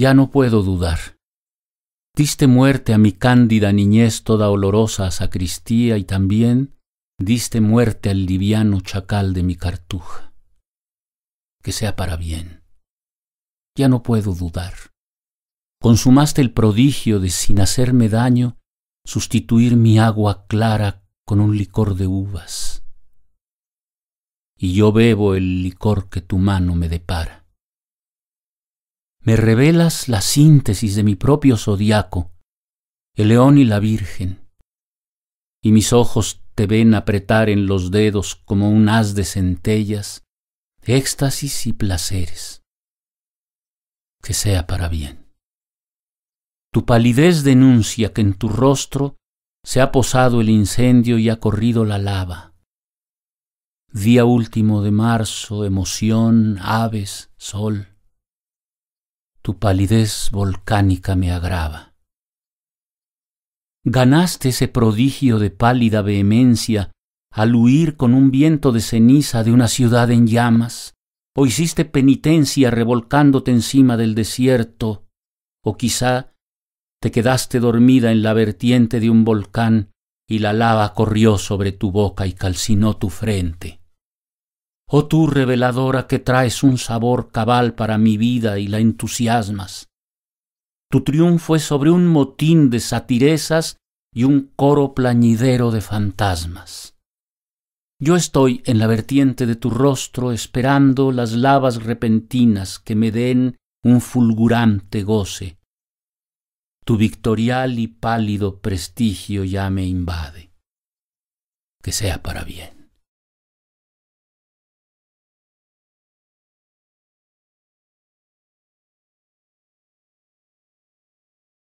ya no puedo dudar. Diste muerte a mi cándida niñez toda olorosa sacristía y también diste muerte al liviano chacal de mi cartuja. Que sea para bien. Ya no puedo dudar. Consumaste el prodigio de, sin hacerme daño, sustituir mi agua clara con un licor de uvas. Y yo bebo el licor que tu mano me depara me revelas la síntesis de mi propio zodiaco, el león y la virgen, y mis ojos te ven apretar en los dedos como un haz de centellas, éxtasis y placeres. Que sea para bien. Tu palidez denuncia que en tu rostro se ha posado el incendio y ha corrido la lava. Día último de marzo, emoción, aves, sol tu palidez volcánica me agrava. Ganaste ese prodigio de pálida vehemencia al huir con un viento de ceniza de una ciudad en llamas, o hiciste penitencia revolcándote encima del desierto, o quizá te quedaste dormida en la vertiente de un volcán y la lava corrió sobre tu boca y calcinó tu frente. Oh tú reveladora que traes un sabor cabal para mi vida y la entusiasmas. Tu triunfo es sobre un motín de satiresas y un coro plañidero de fantasmas. Yo estoy en la vertiente de tu rostro esperando las lavas repentinas que me den un fulgurante goce. Tu victorial y pálido prestigio ya me invade. Que sea para bien.